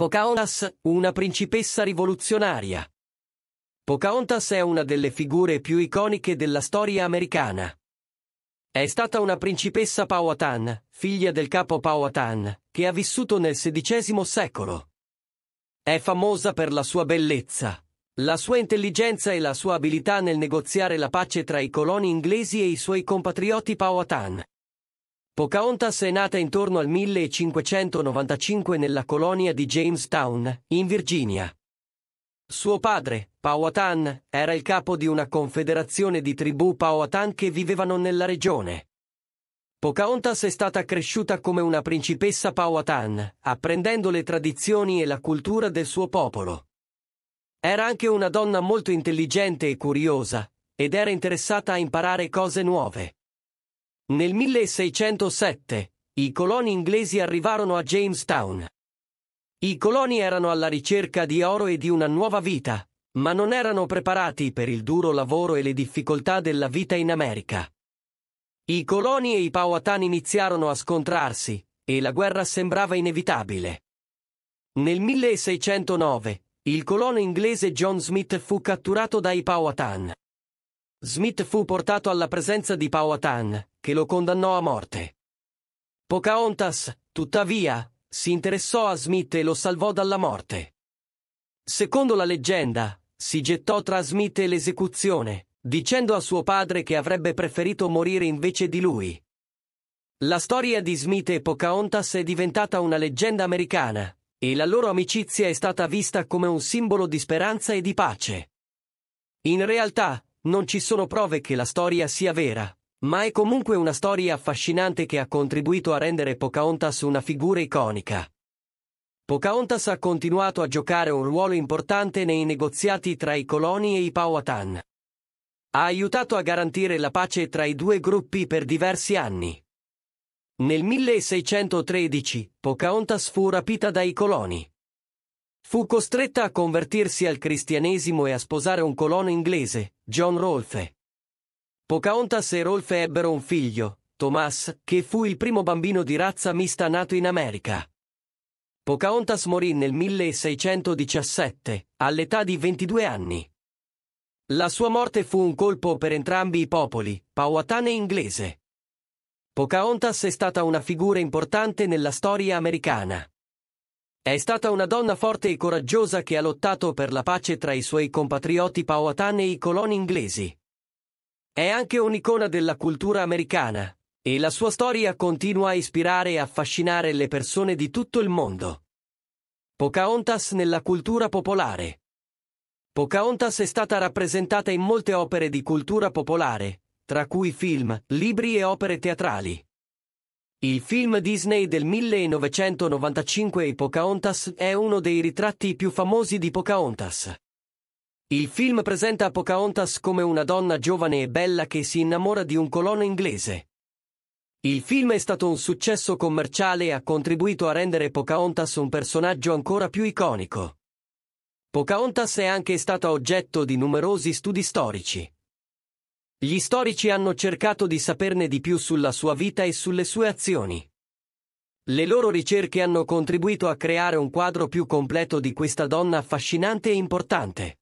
Pocahontas, una principessa rivoluzionaria. Pocahontas è una delle figure più iconiche della storia americana. È stata una principessa Powhatan, figlia del capo Powhatan, che ha vissuto nel XVI secolo. È famosa per la sua bellezza, la sua intelligenza e la sua abilità nel negoziare la pace tra i coloni inglesi e i suoi compatrioti Powhatan. Pocahontas è nata intorno al 1595 nella colonia di Jamestown, in Virginia. Suo padre, Powhatan, era il capo di una confederazione di tribù Powhatan che vivevano nella regione. Pocahontas è stata cresciuta come una principessa Powhatan, apprendendo le tradizioni e la cultura del suo popolo. Era anche una donna molto intelligente e curiosa, ed era interessata a imparare cose nuove. Nel 1607, i coloni inglesi arrivarono a Jamestown. I coloni erano alla ricerca di oro e di una nuova vita, ma non erano preparati per il duro lavoro e le difficoltà della vita in America. I coloni e i Powhatan iniziarono a scontrarsi, e la guerra sembrava inevitabile. Nel 1609, il colono inglese John Smith fu catturato dai Powhatan. Smith fu portato alla presenza di Powhatan, che lo condannò a morte. Pocahontas, tuttavia, si interessò a Smith e lo salvò dalla morte. Secondo la leggenda, si gettò tra Smith e l'esecuzione, dicendo a suo padre che avrebbe preferito morire invece di lui. La storia di Smith e Pocahontas è diventata una leggenda americana, e la loro amicizia è stata vista come un simbolo di speranza e di pace. In realtà, non ci sono prove che la storia sia vera, ma è comunque una storia affascinante che ha contribuito a rendere Pocahontas una figura iconica. Pocahontas ha continuato a giocare un ruolo importante nei negoziati tra i coloni e i Powhatan. Ha aiutato a garantire la pace tra i due gruppi per diversi anni. Nel 1613, Pocahontas fu rapita dai coloni. Fu costretta a convertirsi al cristianesimo e a sposare un colono inglese, John Rolfe. Pocahontas e Rolfe ebbero un figlio, Thomas, che fu il primo bambino di razza mista nato in America. Pocahontas morì nel 1617, all'età di 22 anni. La sua morte fu un colpo per entrambi i popoli, powhatan e inglese. Pocahontas è stata una figura importante nella storia americana. È stata una donna forte e coraggiosa che ha lottato per la pace tra i suoi compatrioti powhatan e i coloni inglesi. È anche un'icona della cultura americana, e la sua storia continua a ispirare e affascinare le persone di tutto il mondo. Pocahontas nella cultura popolare. Pocahontas è stata rappresentata in molte opere di cultura popolare, tra cui film, libri e opere teatrali. Il film Disney del 1995 e Pocahontas è uno dei ritratti più famosi di Pocahontas. Il film presenta Pocahontas come una donna giovane e bella che si innamora di un colono inglese. Il film è stato un successo commerciale e ha contribuito a rendere Pocahontas un personaggio ancora più iconico. Pocahontas è anche stata oggetto di numerosi studi storici. Gli storici hanno cercato di saperne di più sulla sua vita e sulle sue azioni. Le loro ricerche hanno contribuito a creare un quadro più completo di questa donna affascinante e importante.